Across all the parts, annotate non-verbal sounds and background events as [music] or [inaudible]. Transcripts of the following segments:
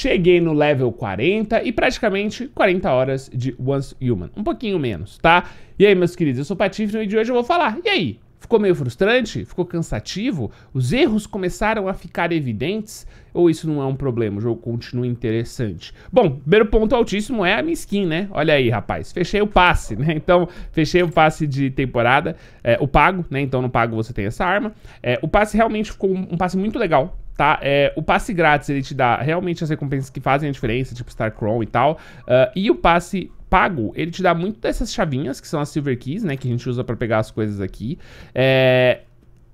cheguei no level 40 e praticamente 40 horas de Once Human. Um pouquinho menos, tá? E aí, meus queridos, eu sou o Patife e de hoje eu vou falar. E aí? Ficou meio frustrante? Ficou cansativo? Os erros começaram a ficar evidentes? Ou isso não é um problema? O jogo continua interessante. Bom, primeiro ponto altíssimo é a minha skin, né? Olha aí, rapaz. Fechei o passe, né? Então, fechei o passe de temporada. É, o pago, né? Então, no pago você tem essa arma. É, o passe realmente ficou um passe muito legal tá? É, o passe grátis, ele te dá realmente as recompensas que fazem a diferença, tipo Star Chrome e tal. Uh, e o passe pago, ele te dá muito dessas chavinhas, que são as Silver Keys, né? Que a gente usa para pegar as coisas aqui. É,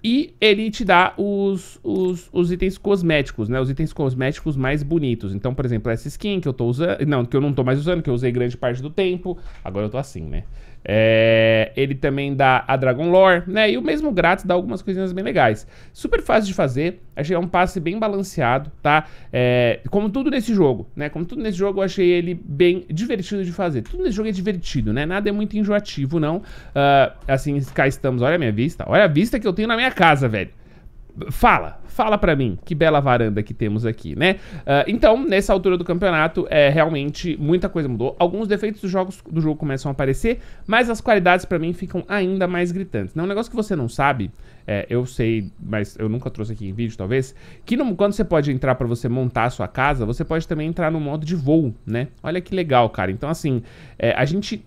e ele te dá os, os, os, itens cosméticos, né? Os itens cosméticos mais bonitos. Então, por exemplo, essa skin que eu tô usando... Não, que eu não tô mais usando, que eu usei grande parte do tempo. Agora eu tô assim, né? É, ele também dá a Dragon Lore, né? E o mesmo grátis dá algumas coisinhas bem legais. Super fácil de fazer, achei um passe bem balanceado, tá? É, como tudo nesse jogo, né? Como tudo nesse jogo, eu achei ele bem divertido de fazer. Tudo nesse jogo é divertido, né? Nada é muito enjoativo, não. Uh, assim, cá estamos. Olha a minha vista. Olha a vista que eu tenho na minha casa, velho. Fala, fala para mim, que bela varanda que temos aqui, né? Uh, então, nessa altura do campeonato, é realmente muita coisa mudou. Alguns defeitos jogos do jogo começam a aparecer, mas as qualidades para mim ficam ainda mais gritantes. é Um negócio que você não sabe, é, eu sei, mas eu nunca trouxe aqui em vídeo, talvez, que no, quando você pode entrar para você montar a sua casa, você pode também entrar no modo de voo, né? Olha que legal, cara. Então, assim, é, a gente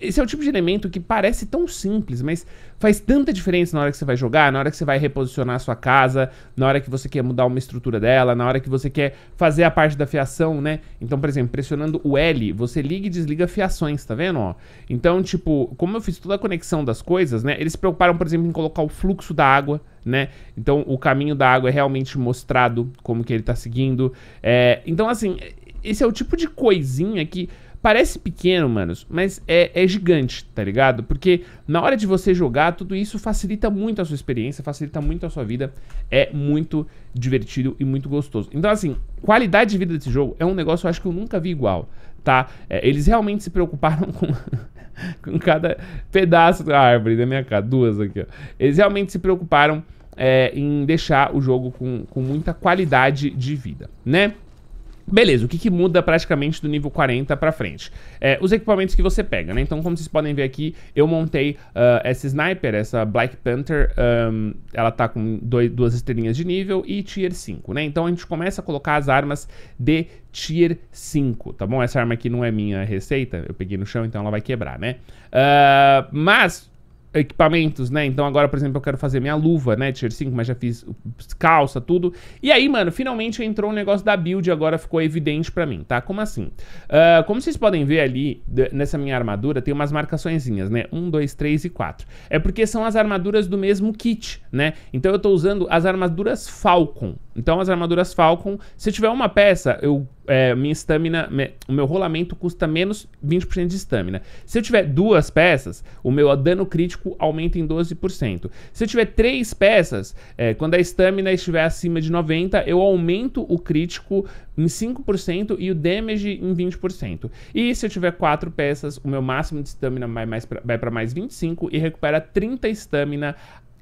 esse é o tipo de elemento que parece tão simples, mas faz tanta diferença na hora que você vai jogar, na hora que você vai reposicionar a sua casa, na hora que você quer mudar uma estrutura dela, na hora que você quer fazer a parte da fiação, né? Então, por exemplo, pressionando o L, você liga e desliga fiações, tá vendo, ó? Então, tipo, como eu fiz toda a conexão das coisas, né? Eles se preocuparam, por exemplo, em colocar o fluxo da água, né? Então, o caminho da água é realmente mostrado, como que ele tá seguindo. É... Então, assim, esse é o tipo de coisinha que parece pequeno, manos, mas é, é gigante, tá ligado? Porque na hora de você jogar, tudo isso facilita muito a sua experiência, facilita muito a sua vida, é muito divertido e muito gostoso. Então, assim, qualidade de vida desse jogo é um negócio que eu acho que eu nunca vi igual, tá? É, eles realmente se preocuparam [laughs] com. com cada pedaço da árvore da minha casa, duas aqui, ó. Eles realmente se preocuparam é, em deixar o jogo com, com muita qualidade de vida, né? Beleza, o que, que, muda praticamente do nível 40 para frente? É, os equipamentos que você pega, né? Então, como vocês podem ver aqui, eu montei uh, essa Sniper, essa Black Panther, um, ela tá com dois, duas estrelinhas de nível e Tier 5, né? Então, a gente começa a colocar as armas de Tier 5, tá bom? Essa arma aqui não é minha receita, eu peguei no chão, então ela vai quebrar, né? Uh, mas, equipamentos, né? Então agora, por exemplo, eu quero fazer minha luva, né? Tier 5, mas já fiz calça, tudo. E aí, mano, finalmente entrou um negócio da build agora ficou evidente pra mim, tá? Como assim? Uh, como vocês podem ver ali, nessa minha armadura, tem umas marcaçõezinhas, né? 1, 2, 3 e 4. É porque são as armaduras do mesmo kit, né? Então eu tô usando as armaduras Falcon. Então as armaduras Falcon, se tiver uma peça, eu é, minha estamina, o meu rolamento custa menos 20% de estamina. Se eu tiver duas peças, o meu dano crítico aumenta em 12%. Se eu tiver três peças, é, quando a estamina estiver acima de 90, eu aumento o crítico em 5% e o damage em 20%. E se eu tiver quatro peças, o meu máximo de estamina vai para mais 25 e recupera 30 estamina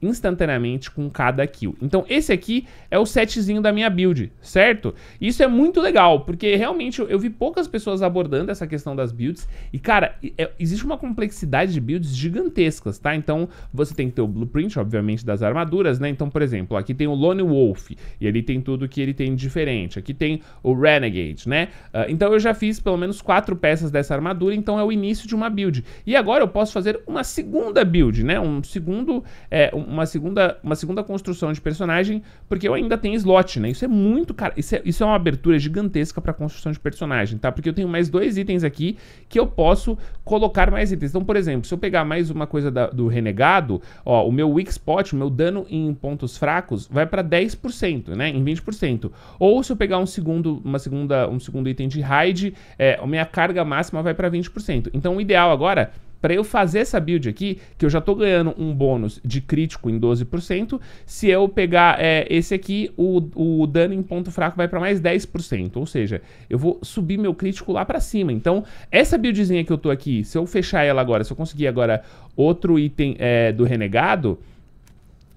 instantaneamente com cada kill. Então esse aqui é o setzinho da minha build, certo? Isso é muito legal, porque realmente eu, vi poucas pessoas abordando essa questão das builds e, cara, é, existe uma complexidade de builds gigantescas, tá? Então você tem que ter o blueprint, obviamente, das armaduras, né? Então, por exemplo, aqui tem o Lone Wolf e ele tem tudo que ele tem de diferente. Aqui tem o Renegade, né? Uh, então eu já fiz pelo menos quatro peças dessa armadura, então é o início de uma build. E agora eu posso fazer uma segunda build, né? Um segundo... É, um, uma segunda, uma segunda construção de personagem, porque eu ainda tenho slot, né? Isso é muito, cara, isso é, isso é uma abertura gigantesca para construção de personagem, tá? Porque eu tenho mais dois itens aqui que eu posso colocar mais itens. Então, por exemplo, se eu pegar mais uma coisa da, do renegado, ó, o meu weak spot, o meu dano em pontos fracos vai para 10%, né? Em 20%. Ou se eu pegar um segundo, uma segunda, um segundo item de raid, é, a minha carga máxima vai para 20%. Então, o ideal agora para eu fazer essa build aqui, que eu já estou ganhando um bônus de crítico em 12%, se eu pegar é, esse aqui, o, o dano em ponto fraco vai para mais 10%, ou seja, eu vou subir meu crítico lá para cima. Então, essa buildzinha que eu estou aqui, se eu fechar ela agora, se eu conseguir agora outro item é, do renegado,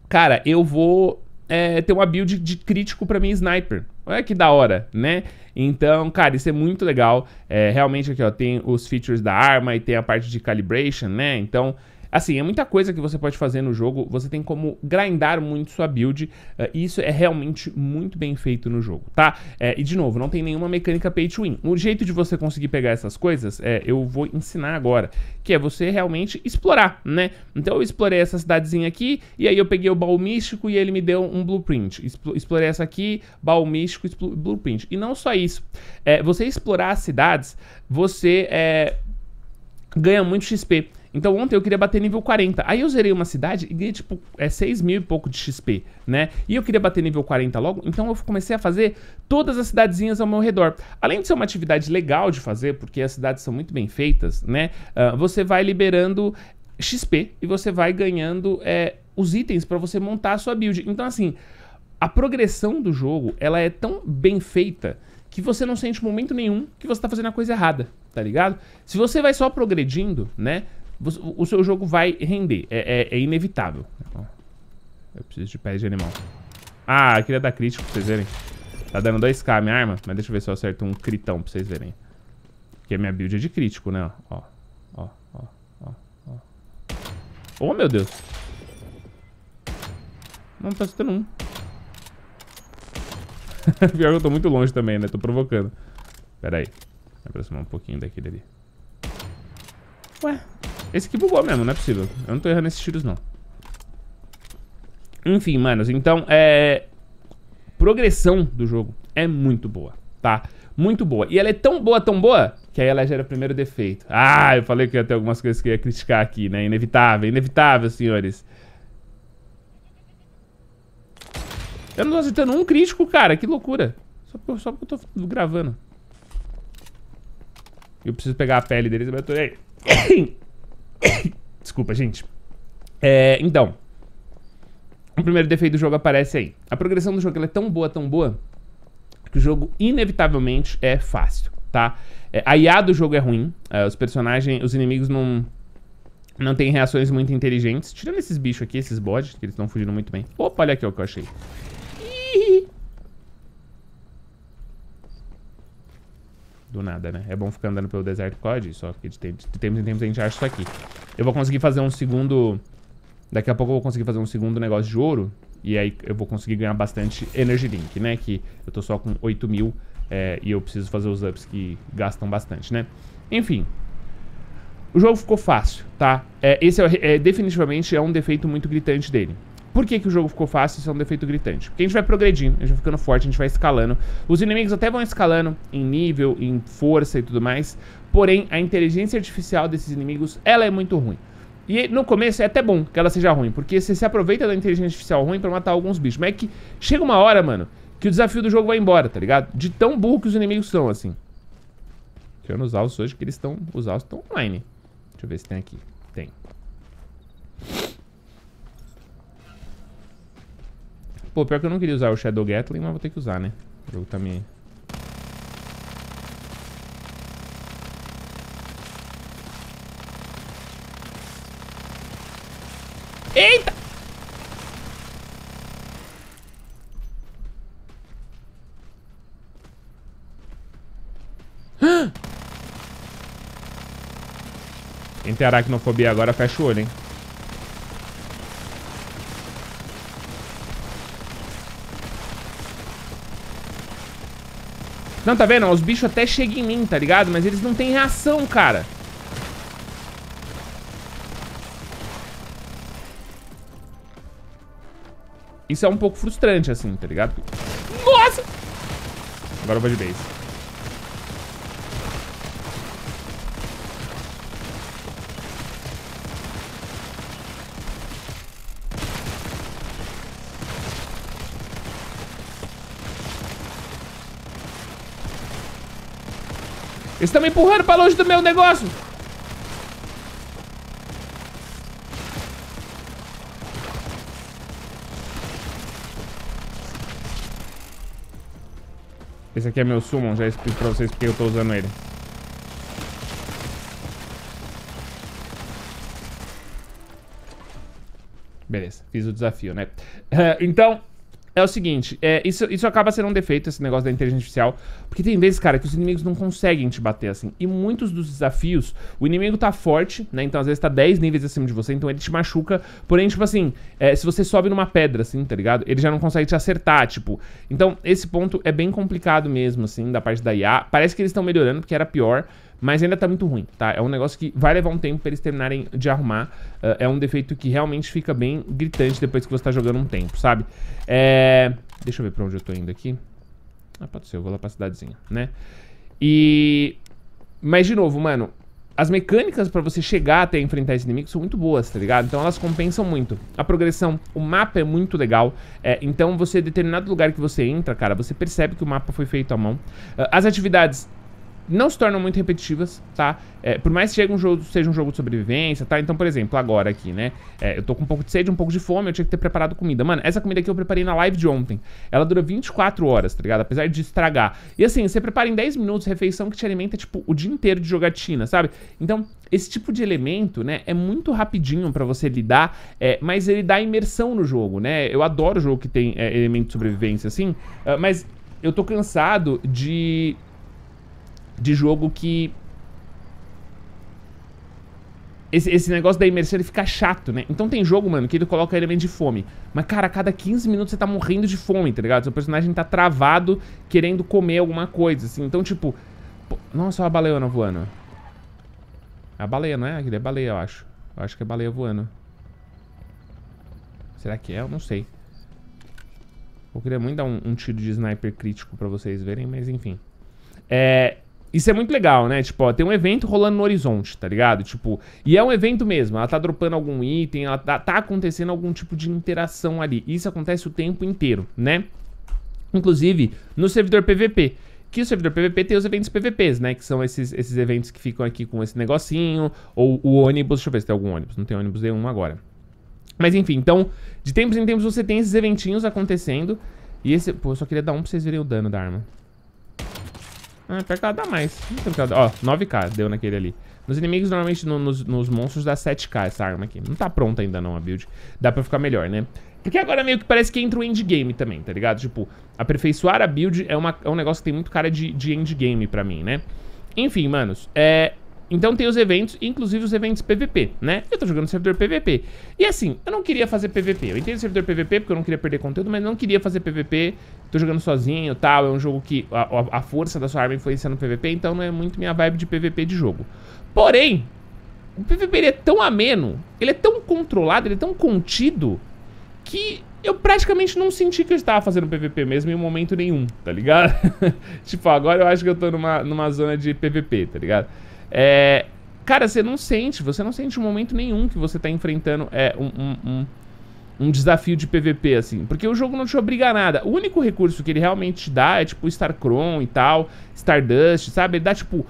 cara, eu vou é, ter uma build de crítico para mim sniper. Olha que da hora, né? Então, cara, isso é muito legal. É, realmente aqui, ó, tem os features da arma e tem a parte de calibration, né? Então, Assim, é muita coisa que você pode fazer no jogo, você tem como grindar muito sua build, uh, e isso é realmente muito bem feito no jogo, tá? É, e de novo, não tem nenhuma mecânica pay to win. O jeito de você conseguir pegar essas coisas, é, eu vou ensinar agora, que é você realmente explorar, né? Então eu explorei essa cidadezinha aqui, e aí eu peguei o baú místico e ele me deu um blueprint. Explorei essa aqui, baú místico, blueprint. E não só isso, é, você explorar as cidades, você é, ganha muito XP. Então ontem eu queria bater nível 40. Aí eu zerei uma cidade e ganhei tipo é 6 mil e pouco de XP, né? E eu queria bater nível 40 logo, então eu comecei a fazer todas as cidadezinhas ao meu redor. Além de ser uma atividade legal de fazer, porque as cidades são muito bem feitas, né? Uh, você vai liberando XP e você vai ganhando é, os itens para você montar a sua build. Então assim, a progressão do jogo, ela é tão bem feita que você não sente momento nenhum que você está fazendo a coisa errada, tá ligado? Se você vai só progredindo, né? o seu jogo vai render. É, é, é inevitável. Eu preciso de pés de animal. Ah, queria é dar crítico pra vocês verem. Tá dando 2k a minha arma, mas deixa eu ver se eu acerto um critão pra vocês verem. Porque a minha build é de crítico, né? Ó, ó, ó, ó, ó. Oh, meu Deus. Não, tá acertando um. [laughs] Pior que eu tô muito longe também, né? Tô provocando. Pera aí. Vou aproximar um pouquinho daquele ali. Ué, esse aqui bugou mesmo, não é possível. Eu não tô errando esses tiros, não. Enfim, manos, então, é... Progressão do jogo é muito boa, tá? Muito boa. E ela é tão boa, tão boa, que aí ela gera o primeiro defeito. Ah, eu falei que ia ter algumas coisas que eu ia criticar aqui, né? Inevitável, inevitável, senhores. Eu não tô aceitando um crítico, cara. Que loucura. Só porque, só porque eu tô gravando. Eu preciso pegar a pele deles e aí. [coughs] Desculpa, gente. É, então, o primeiro defeito do jogo aparece aí. A progressão do jogo é tão boa, tão boa, que o jogo inevitavelmente é fácil, tá? É, a IA do jogo é ruim, é, os personagens, os inimigos não, não têm reações muito inteligentes. Tirando esses bichos aqui, esses bodes, que eles estão fugindo muito bem. Opa, olha aqui o que eu achei. do nada, né? É bom ficar andando pelo deserto COD, só que de tempos em tempos a gente acha isso aqui. Eu vou conseguir fazer um segundo... Daqui a pouco eu vou conseguir fazer um segundo negócio de ouro. E aí eu vou conseguir ganhar bastante Energy Link, né? Que eu tô só com 8 mil é, e eu preciso fazer os ups que gastam bastante, né? Enfim, o jogo ficou fácil, tá? É, esse é, é, definitivamente é um defeito muito gritante dele. Por que, que o jogo ficou fácil? Isso é um defeito gritante. Porque a gente vai progredindo, a gente vai ficando forte, a gente vai escalando. Os inimigos até vão escalando em nível, em força e tudo mais. Porém, a inteligência artificial desses inimigos, ela é muito ruim. E no começo é até bom que ela seja ruim, porque você se aproveita da inteligência artificial ruim para matar alguns bichos. Mas é que chega uma hora, mano, que o desafio do jogo vai embora, tá ligado? De tão burro que os inimigos são, assim. usar os hoje, que eles estão. Os alvos estão online. Deixa eu ver se tem aqui. Tem. Pô, pior que eu não queria usar o Shadow Gatling, mas vou ter que usar, né? O jogo tá me... Eita! [gasps] Entre aracnofobia agora, fecha o olho, hein? Não, tá vendo? Os bichos até chegam em mim, tá ligado? Mas eles não têm reação, cara. Isso é um pouco frustrante, assim, tá ligado? Nossa! Agora eu vou de base. Eles estão me empurrando pra longe do meu negócio. Esse aqui é meu summon, já explico pra vocês porque eu tô usando ele. Beleza, fiz o desafio, né? [laughs] então, é o seguinte, é, isso, isso acaba sendo um defeito, esse negócio da inteligência artificial, porque tem vezes, cara, que os inimigos não conseguem te bater assim. E muitos dos desafios, o inimigo tá forte, né? Então às vezes tá 10 níveis acima de você, então ele te machuca. Porém, tipo assim, é, se você sobe numa pedra, assim, tá ligado? Ele já não consegue te acertar, tipo. Então, esse ponto é bem complicado mesmo, assim, da parte da IA. Parece que eles estão melhorando, porque era pior. Mas ainda tá muito ruim, tá? É um negócio que vai levar um tempo pra eles terminarem de arrumar. Uh, é um defeito que realmente fica bem gritante depois que você tá jogando um tempo, sabe? É... Deixa eu ver pra onde eu tô indo aqui. Ah, pode ser, eu vou lá pra cidadezinha, né? E... Mas, de novo, mano, as mecânicas para você chegar até enfrentar esse inimigo são muito boas, tá ligado? Então elas compensam muito. A progressão, o mapa é muito legal. É, então você, determinado lugar que você entra, cara, você percebe que o mapa foi feito à mão. Eh, as atividades não se tornam muito repetitivas, tá? É, por mais que um jogo, seja um jogo de sobrevivência, tá? Então, por exemplo, agora aqui, né? É, eu tô com um pouco de sede, um pouco de fome, eu tinha que ter preparado comida. Mano, essa comida aqui eu preparei na live de ontem. Ela dura 24 horas, tá ligado? Apesar de estragar. E assim, você prepara em 10 minutos refeição que te alimenta, tipo, o dia inteiro de jogatina, sabe? Então, esse tipo de elemento, né, é muito rapidinho para você lidar, é, mas ele dá imersão no jogo, né? Eu adoro jogo que tem é, elemento de sobrevivência, assim, ah, mas eu tô cansado de de jogo que esse, esse, negócio da imersão ele fica chato, né? Então tem jogo, mano, que ele coloca elemento de fome. Mas, cara, a cada 15 minutos você tá morrendo de fome, tá ligado? Seu personagem tá travado querendo comer alguma coisa, assim. Então, tipo. Pô, nossa, olha a baleona voando. É a baleia, não é? Aquilo é baleia, eu acho. Eu acho que é baleia voando. Será que é? Eu não sei. Eu queria muito dar um, um tiro de sniper crítico pra vocês verem, mas enfim. É, isso é muito legal, né? Tipo, ó, tem um evento rolando no horizonte, tá ligado? Tipo, e é um evento mesmo. Ela tá dropando algum item, ela tá, tá acontecendo algum tipo de interação ali. Isso acontece o tempo inteiro, né? Inclusive no servidor PVP que o servidor PVP tem os eventos PVPs, né? Que são esses, esses eventos que ficam aqui com esse negocinho, ou o ônibus, deixa eu ver se tem algum ônibus, não tem ônibus nenhum agora. Mas enfim, então, de tempos em tempos você tem esses eventinhos acontecendo, e esse... Pô, eu só queria dar um pra vocês verem o dano da arma. Ah, pior que ela dá mais. Ela Ó, 9k deu naquele ali. Nos inimigos, normalmente no, nos, nos, monstros dá 7k essa arma aqui. Não tá pronta ainda não a build. Dá pra ficar melhor, né? Porque agora meio que parece que entra o endgame também, tá ligado? Tipo, aperfeiçoar a build é, uma, é um negócio que tem muito cara de, de endgame pra mim, né? Enfim, manos, é, então tem os eventos, inclusive os eventos PVP, né? Eu tô jogando servidor PVP. E assim, eu não queria fazer PVP. Eu entendo servidor PVP porque eu não queria perder conteúdo, mas não queria fazer PVP. Tô jogando sozinho e tal. É um jogo que a, a, força da sua arma influencia no PVP, então não é muito minha vibe de PVP de jogo. Porém, o PVP é tão ameno, ele é tão controlado, ele é tão contido, que eu praticamente não senti que eu estava fazendo PVP mesmo em momento nenhum, tá ligado? tipo, agora eu acho que eu tô numa, numa zona de PVP, tá ligado? É, cara, você não sente, você não sente em momento nenhum que você tá enfrentando é, um, um, um, um, desafio de PVP, assim. Porque o jogo não te obriga a nada. O único recurso que ele realmente te dá é tipo Starcron e tal, Stardust, sabe? Ele dá tipo.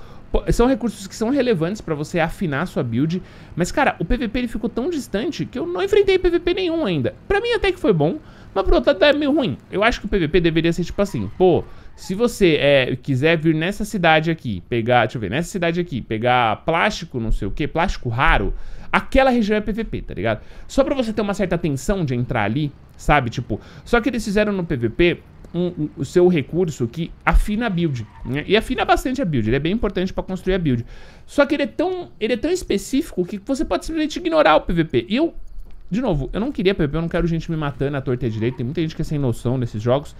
São recursos que são relevantes para você afinar sua build. Mas, cara, o PVP ele ficou tão distante que eu não enfrentei PVP nenhum ainda. Pra mim até que foi bom, mas pro outro lado é meio ruim. Eu acho que o PVP deveria ser tipo assim, pô. Se você é, quiser vir nessa cidade aqui, pegar, deixa eu ver, nessa cidade aqui, pegar plástico, não sei o que, plástico raro, aquela região é PVP, tá ligado? Só pra você ter uma certa tensão de entrar ali, sabe? Tipo, só que eles fizeram no PVP um, um, o seu recurso que afina a build, né? E afina bastante a build, ele é bem importante pra construir a build. Só que ele é tão, ele é tão específico que você pode simplesmente ignorar o PVP. E eu de novo, eu não queria PVP, eu não quero gente me matando à torta e à direita. Tem muita gente que é sem noção nesses jogos.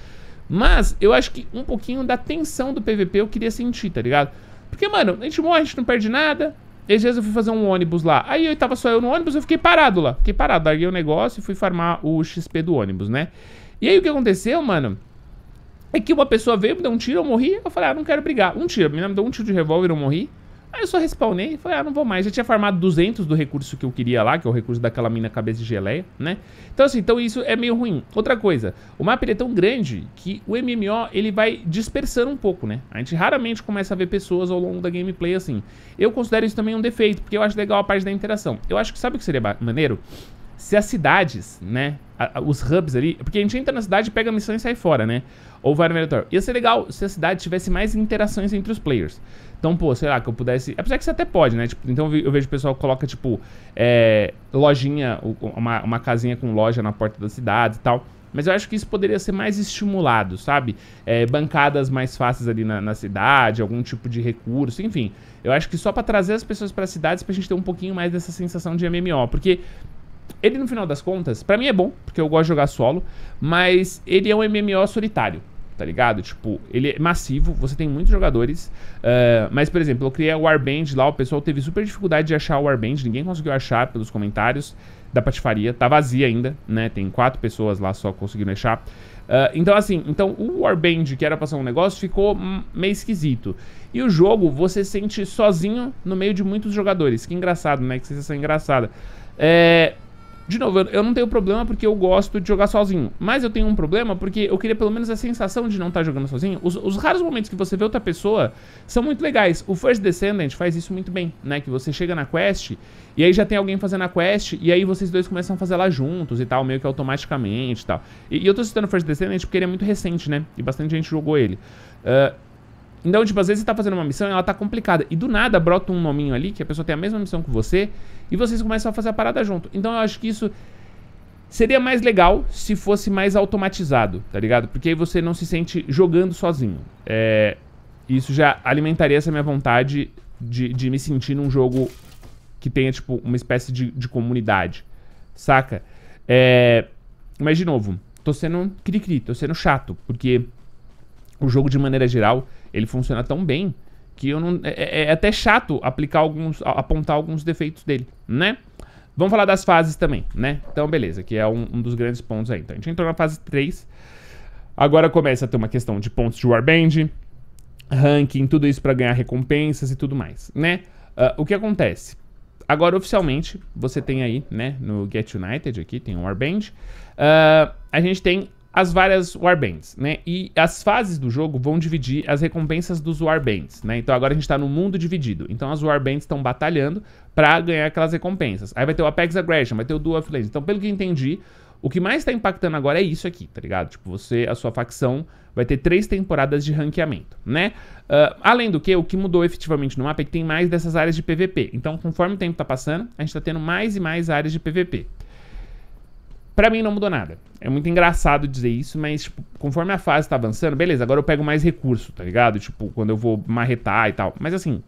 Mas eu acho que um pouquinho da tensão do PVP eu queria sentir, tá ligado? Porque, mano, a gente morre, a gente não perde nada. às vezes eu fui fazer um ônibus lá. Aí eu tava só eu no ônibus, eu fiquei parado lá. Fiquei parado, larguei o negócio e fui farmar o XP do ônibus, né? E aí o que aconteceu, mano? É que uma pessoa veio, me deu um tiro, eu morri. Eu falei, ah, não quero brigar. Um tiro. me deu um tiro de revólver, eu morri. Aí eu só respawnei e falei, ah, não vou mais. Já tinha farmado 200 do recurso que eu queria lá, que é o recurso daquela mina cabeça de geleia, né? Então assim, então isso é meio ruim. Outra coisa, o mapa ele é tão grande que o MMO, ele vai dispersando um pouco, né? A gente raramente começa a ver pessoas ao longo da gameplay assim. Eu considero isso também um defeito, porque eu acho legal a parte da interação. Eu acho que sabe o que seria maneiro? se as cidades, né, a, a, os hubs ali, porque a gente entra na cidade, pega a missão e sai fora, né, ou vai no meritório. Ia ser legal se a cidade tivesse mais interações entre os players. Então, pô, sei lá, que eu pudesse. Apesar que você até pode, né? Tipo, então eu vejo o pessoal coloca, tipo, é, lojinha, uma, uma casinha com loja na porta da cidade e tal. Mas eu acho que isso poderia ser mais estimulado, sabe? É, bancadas mais fáceis ali na, na, cidade, algum tipo de recurso, enfim. Eu acho que só para trazer as pessoas para as cidades pra gente ter um pouquinho mais dessa sensação de MMO. Porque ele, no final das contas, para mim é bom, porque eu gosto de jogar solo, mas ele é um MMO solitário tá ligado? Tipo, ele é massivo, você tem muitos jogadores. Uh, mas, por exemplo, eu criei a Warband lá, o pessoal teve super dificuldade de achar o Warband, ninguém conseguiu achar pelos comentários da patifaria. Tá vazia ainda, né? Tem quatro pessoas lá só conseguindo achar. Uh, então, assim, então o Warband, que era pra ser um negócio, ficou meio esquisito. E o jogo você sente sozinho no meio de muitos jogadores. Que engraçado, né? Que sensação engraçada. É, de novo, eu não tenho problema porque eu gosto de jogar sozinho. Mas eu tenho um problema porque eu queria pelo menos a sensação de não estar tá jogando sozinho. Os, os, raros momentos que você vê outra pessoa são muito legais. O First Descendant faz isso muito bem, né? Que você chega na quest e aí já tem alguém fazendo a quest e aí vocês dois começam a fazer lá juntos e tal, meio que automaticamente e tal. E, e eu tô citando First Descendant porque ele é muito recente, né? E bastante gente jogou ele. Uh, então, tipo, às vezes você tá fazendo uma missão e ela tá complicada. E do nada brota um nominho ali, que a pessoa tem a mesma missão que você, e vocês começam a fazer a parada junto. Então eu acho que isso seria mais legal se fosse mais automatizado, tá ligado? Porque aí você não se sente jogando sozinho. É, isso já alimentaria essa minha vontade de, de me sentir num jogo que tenha, tipo, uma espécie de, de comunidade, saca? É, mas, de novo, tô sendo cri-cri, tô sendo chato, porque o jogo, de maneira geral, ele funciona tão bem que eu não é, é, é até chato aplicar alguns apontar alguns defeitos dele, né? Vamos falar das fases também, né? Então, beleza, que é um, um dos grandes pontos aí. Então, a gente entrou na fase 3. Agora começa a ter uma questão de pontos de warband, ranking, tudo isso para ganhar recompensas e tudo mais, né? Uh, o que acontece? Agora, oficialmente, você tem aí, né, no Get United aqui, tem um warband. Uh, a gente tem as várias Warbands, né? E as fases do jogo vão dividir as recompensas dos Warbands, né? Então agora a gente está no mundo dividido. Então as Warbands estão batalhando para ganhar aquelas recompensas. Aí vai ter o Apex Aggression, vai ter o Duel of Então, pelo que entendi, o que mais está impactando agora é isso aqui, tá ligado? Tipo, você, a sua facção vai ter três temporadas de ranqueamento, né? Uh, além do que, o que mudou efetivamente no mapa é que tem mais dessas áreas de PVP. Então, conforme o tempo tá passando, a gente tá tendo mais e mais áreas de PVP. Pra mim não mudou nada. É muito engraçado dizer isso, mas tipo, conforme a fase tá avançando, beleza, agora eu pego mais recurso, tá ligado? Tipo, quando eu vou marretar e tal. Mas assim,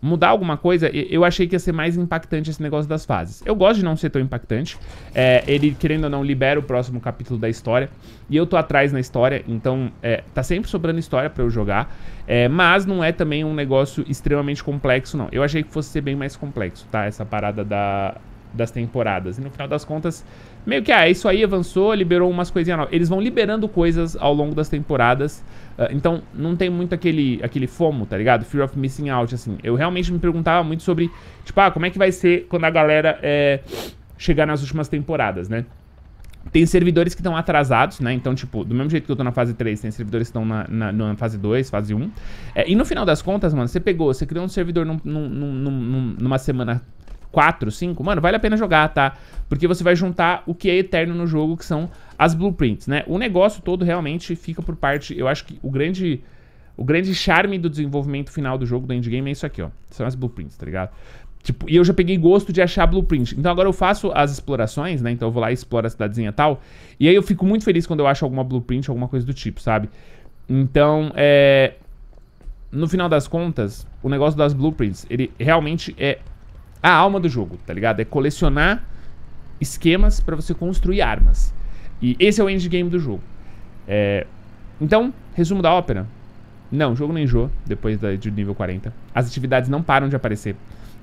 mudar alguma coisa, eu achei que ia ser mais impactante esse negócio das fases. Eu gosto de não ser tão impactante. É, ele, querendo ou não, libera o próximo capítulo da história. E eu tô atrás na história, então é, tá sempre sobrando história para eu jogar. É, mas não é também um negócio extremamente complexo, não. Eu achei que fosse ser bem mais complexo, tá? Essa parada da, das temporadas. E no final das contas, meio que, ah, isso aí avançou, liberou umas coisinhas novas. Eles vão liberando coisas ao longo das temporadas. Uh, então, não tem muito aquele, aquele FOMO, tá ligado? Fear of Missing Out, assim. Eu realmente me perguntava muito sobre, tipo, ah, como é que vai ser quando a galera é, chegar nas últimas temporadas, né? Tem servidores que estão atrasados, né? Então, tipo, do mesmo jeito que eu tô na fase 3, tem servidores que estão na, na, na, fase 2, fase 1. É, e no final das contas, mano, você pegou, você criou um servidor num, num, num, numa semana 4, 5, mano, vale a pena jogar, tá? Porque você vai juntar o que é eterno no jogo, que são as blueprints, né? O negócio todo realmente fica por parte, eu acho que o grande o grande charme do desenvolvimento final do jogo do endgame é isso aqui, ó. São as blueprints, tá ligado? Tipo, e eu já peguei gosto de achar blueprint. Então agora eu faço as explorações, né? Então eu vou lá e exploro a cidadezinha e tal. E aí eu fico muito feliz quando eu acho alguma blueprint, alguma coisa do tipo, sabe? Então, é... No final das contas, o negócio das blueprints, ele realmente é a alma do jogo, tá ligado? É colecionar esquemas para você construir armas. E esse é o endgame do jogo. É... Então, resumo da ópera. Não, o jogo não enjoa depois da, de nível 40. As atividades não param de aparecer.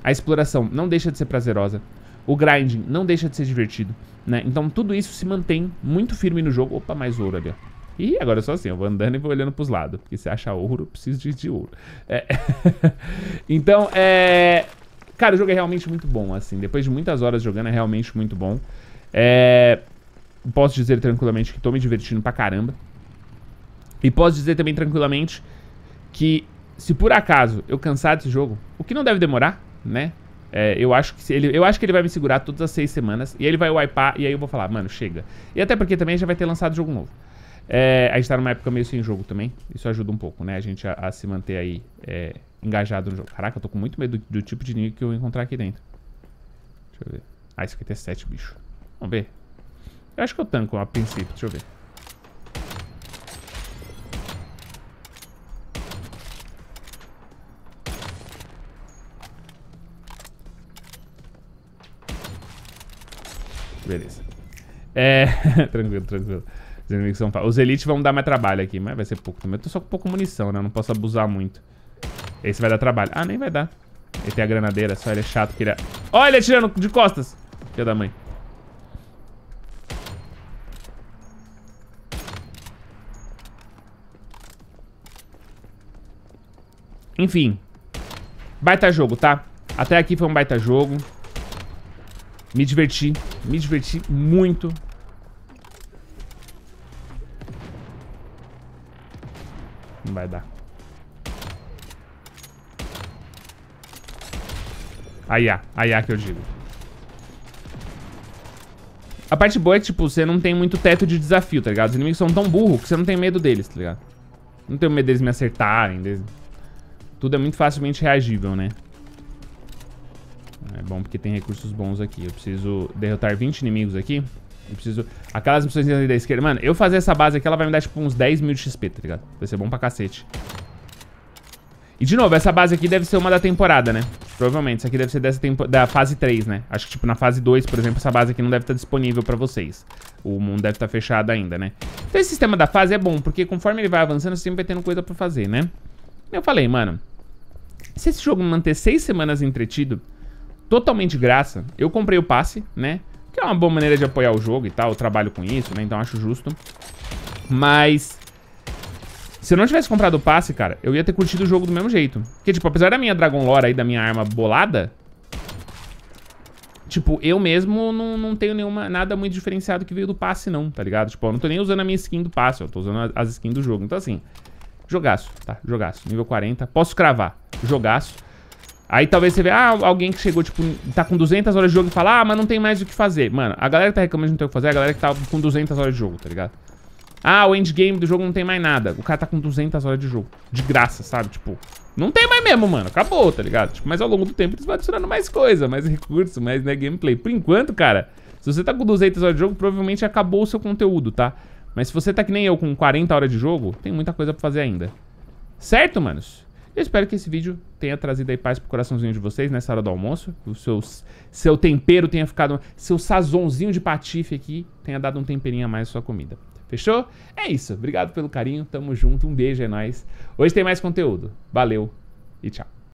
A exploração não deixa de ser prazerosa. O grinding não deixa de ser divertido. Né? Então tudo isso se mantém muito firme no jogo. Opa, mais ouro ali, ó. E agora é só assim, eu vou andando e vou olhando pros lados. Porque se acha ouro, eu preciso de, de ouro. É. [laughs] então, é... Cara, o jogo é realmente muito bom, assim. Depois de muitas horas jogando, é realmente muito bom. É... Posso dizer tranquilamente que tô me divertindo pra caramba. E posso dizer também tranquilamente que se por acaso eu cansar desse jogo, o que não deve demorar, né? É, eu, acho que ele, eu acho que ele vai me segurar todas as seis semanas e ele vai wipear e aí eu vou falar, mano, chega. E até porque também já vai ter lançado jogo novo. É, a gente tá numa época meio sem jogo também, isso ajuda um pouco, né? A gente a, a se manter aí é, engajado no jogo. Caraca, eu tô com muito medo do, do tipo de inimigo que eu encontrar aqui dentro. Deixa eu ver. Ah, sete bicho. Vamos ver. Eu acho que eu tanco a princípio. Deixa eu ver. Beleza. É, [laughs] tranquilo, tranquilo. Os inimigos são... Os elites vão dar mais trabalho aqui, mas vai ser pouco também. Eu tô só com pouca munição, né? Eu não posso abusar muito. Esse vai dar trabalho. Ah, nem vai dar. Ele tem a granadeira, só ele é chato que ele... É. Olha ele atirando de costas! Filha da mãe. Enfim. Baita jogo, tá? Até aqui foi um baita jogo. Me diverti. Me diverti muito. Não vai dar. A IA. A IA que eu digo. A parte boa é que, tipo, você não tem muito teto de desafio, tá ligado? Os inimigos são tão burros que você não tem medo deles, tá ligado? Não tenho medo deles me acertarem. Deles... Tudo é muito facilmente reagível, né? É bom porque tem recursos bons aqui. Eu preciso derrotar 20 inimigos aqui. Eu preciso... Aquelas missões ali da esquerda... Mano, eu fazer essa base aqui, ela vai me dar, tipo, uns 10 mil de XP, tá ligado? Vai ser bom pra cacete. E, de novo, essa base aqui deve ser uma da temporada, né? Provavelmente, isso aqui deve ser dessa tempo, da fase 3, né? Acho que, tipo, na fase 2, por exemplo, essa base aqui não deve estar tá disponível pra vocês. O mundo deve estar tá fechado ainda, né? Então esse sistema da fase é bom, porque conforme ele vai avançando, você sempre vai tendo coisa pra fazer, né? Eu falei, mano, se esse jogo me manter 6 semanas entretido, totalmente de graça, eu comprei o passe, né? Que é uma boa maneira de apoiar o jogo e tal, eu trabalho com isso, né? Então acho justo. Mas se eu não tivesse comprado o passe, cara, eu ia ter curtido o jogo do mesmo jeito. Porque, tipo, apesar da minha Dragon Lore aí, da minha arma bolada... Tipo, eu mesmo não, não tenho nenhuma, nada muito diferenciado que veio do passe, não, tá ligado? Tipo, eu não tô nem usando a minha skin do passe, eu tô usando as skins do jogo. Então, assim, jogaço, tá? Jogaço. Nível 40. Posso cravar. Jogaço. Aí talvez você vê, ah, alguém que chegou, tipo, tá com 200 horas de jogo e fala, ah, mas não tem mais o que fazer. Mano, a galera que tá reclamando de não ter o que fazer é a galera que tá com 200 horas de jogo, tá ligado? Ah, o endgame do jogo não tem mais nada. O cara tá com 200 horas de jogo. De graça, sabe? Tipo, não tem mais mesmo, mano. Acabou, tá ligado? Tipo, mas ao longo do tempo eles vão adicionando mais coisa, mais recurso, mais né, gameplay. Por enquanto, cara, se você tá com 200 horas de jogo, provavelmente acabou o seu conteúdo, tá? Mas se você tá que nem eu com 40 horas de jogo, tem muita coisa pra fazer ainda. Certo, manos? Eu espero que esse vídeo tenha trazido aí paz pro coraçãozinho de vocês nessa hora do almoço. Que o seu, seu tempero tenha ficado... Seu sazonzinho de patife aqui tenha dado um temperinho a mais à sua comida. Fechou? É isso. Obrigado pelo carinho. Tamo junto. Um beijo, é nóis. Hoje tem mais conteúdo. Valeu e tchau.